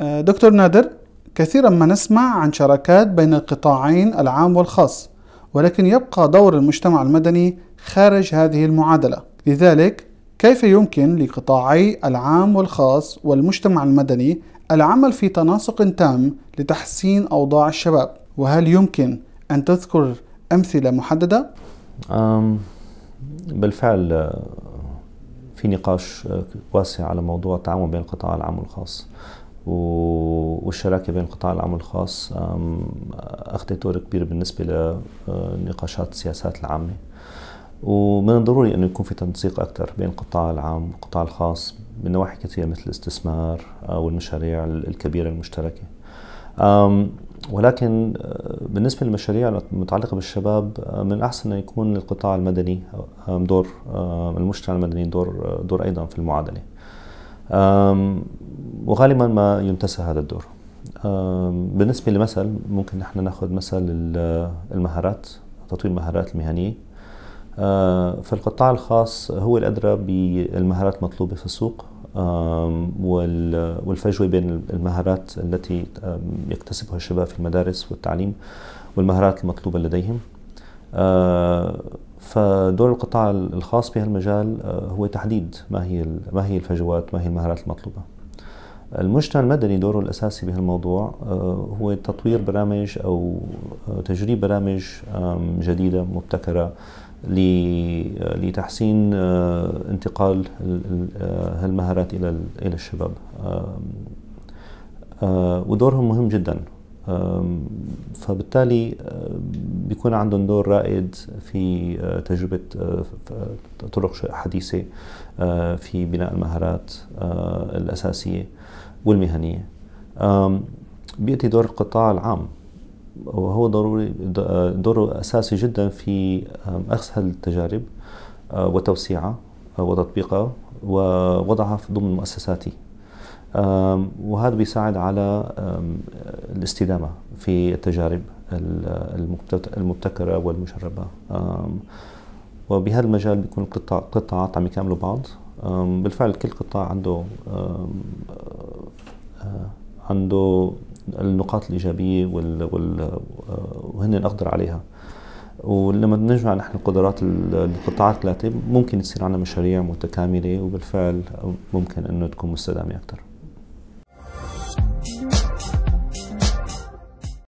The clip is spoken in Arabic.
آه، دكتور نادر كثيرا ما نسمع عن شراكات بين القطاعين العام والخاص ولكن يبقى دور المجتمع المدني خارج هذه المعادله لذلك كيف يمكن لقطاعي العام والخاص والمجتمع المدني العمل في تناسق تام لتحسين اوضاع الشباب وهل يمكن ان تذكر امثله محدده بالفعل آه، في نقاش آه، واسع على موضوع التعاون بين القطاع العام والخاص والشراكة بين قطاع العمل الخاص أخذت دور كبير بالنسبة لنقاشات آه، السياسات العامة ومن الضروري أنه يكون في تنسيق أكثر بين القطاع العام والقطاع الخاص من نواحي كثيرة مثل الاستثمار أو آه، المشاريع الكبيرة المشتركة ولكن آه، بالنسبة للمشاريع المتعلقة بالشباب من أحسن أن يكون للقطاع المدني دور المجتمع المدني دور دور أيضا في المعادلة وغالبا ما ينتسى هذا الدور بالنسبة لمثل ممكن نحن ناخذ مثل المهارات تطوير المهارات المهنية أه، في القطاع الخاص هو الأدرى بالمهارات المطلوبة في السوق والفجوة بين المهارات التي يكتسبها الشباب في المدارس والتعليم والمهارات المطلوبة لديهم أه، فدور القطاع الخاص بهالمجال آه، هو تحديد ما هي ما هي الفجوات ما هي المهارات المطلوبه المجتمع المدني دوره الاساسي بهالموضوع آه، هو تطوير برامج او آه، تجريب برامج جديده مبتكره لتحسين انتقال هالمهارات الى الى الشباب ودورهم مهم جدا فبالتالي بيكون عندهم دور رائد في آه، تجربة آه، آه، طرق حديثة في بناء المهارات الأساسية والمهنية بيأتي دور القطاع العام وهو ضروري دوره أساسي جدا في أخذ هذه التجارب وتوسيعها وتطبيقها ووضعها ضمن مؤسساتي وهذا بيساعد على الاستدامة في التجارب المبتكرة والمجربة وبهذا المجال بيكون القطاع قطاعات عم يكاملوا بعض بالفعل كل قطاع عنده آه، عنده النقاط الإيجابية وال, وال... آه، وهن أقدر عليها ولما نجمع نحن قدرات القطاعات الثلاثة ممكن تصير عندنا مشاريع متكاملة وبالفعل ممكن أنه تكون مستدامة أكثر